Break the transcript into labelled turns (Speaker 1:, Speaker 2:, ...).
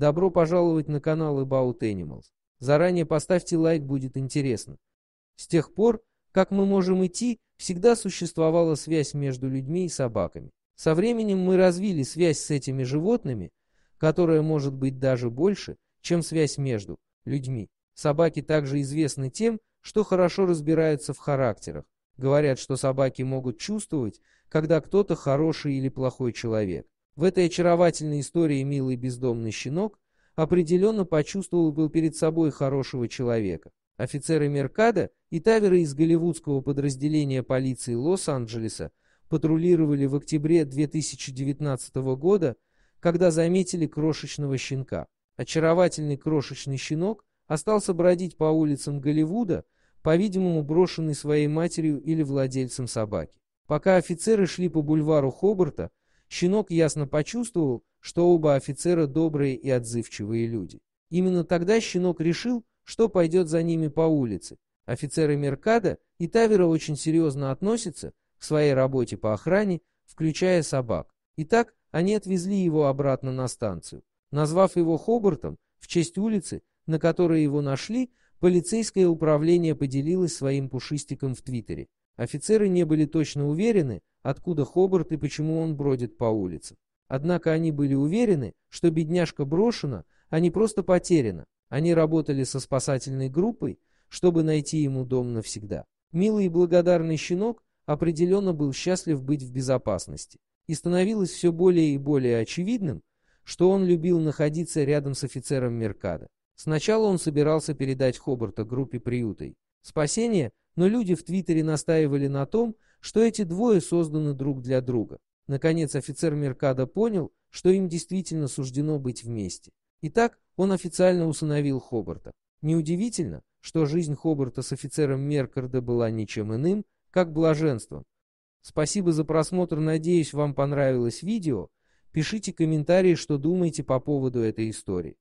Speaker 1: Добро пожаловать на канал About Animals. Заранее поставьте лайк, будет интересно. С тех пор, как мы можем идти, всегда существовала связь между людьми и собаками. Со временем мы развили связь с этими животными, которая может быть даже больше, чем связь между людьми. Собаки также известны тем, что хорошо разбираются в характерах. Говорят, что собаки могут чувствовать, когда кто-то хороший или плохой человек. В этой очаровательной истории милый бездомный щенок определенно почувствовал был перед собой хорошего человека. Офицеры Меркада и таверы из голливудского подразделения полиции Лос-Анджелеса патрулировали в октябре 2019 года, когда заметили крошечного щенка. Очаровательный крошечный щенок остался бродить по улицам Голливуда, по-видимому, брошенный своей матерью или владельцем собаки. Пока офицеры шли по бульвару Хобарта, Щенок ясно почувствовал, что оба офицера добрые и отзывчивые люди. Именно тогда щенок решил, что пойдет за ними по улице. Офицеры Меркада и Тавера очень серьезно относятся к своей работе по охране, включая собак. Итак, они отвезли его обратно на станцию. Назвав его Хобартом, в честь улицы, на которой его нашли, полицейское управление поделилось своим пушистиком в Твиттере. Офицеры не были точно уверены, откуда Хобарт и почему он бродит по улицам. Однако они были уверены, что бедняжка брошена, а не просто потеряна. Они работали со спасательной группой, чтобы найти ему дом навсегда. Милый и благодарный щенок определенно был счастлив быть в безопасности. И становилось все более и более очевидным, что он любил находиться рядом с офицером Меркада. Сначала он собирался передать Хобарта группе приютой. Спасение но люди в Твиттере настаивали на том, что эти двое созданы друг для друга. Наконец, офицер Меркада понял, что им действительно суждено быть вместе. Итак, он официально усыновил Хобарта. Неудивительно, что жизнь Хобарта с офицером Меркарда была ничем иным, как блаженством. Спасибо за просмотр, надеюсь, вам понравилось видео. Пишите комментарии, что думаете по поводу этой истории.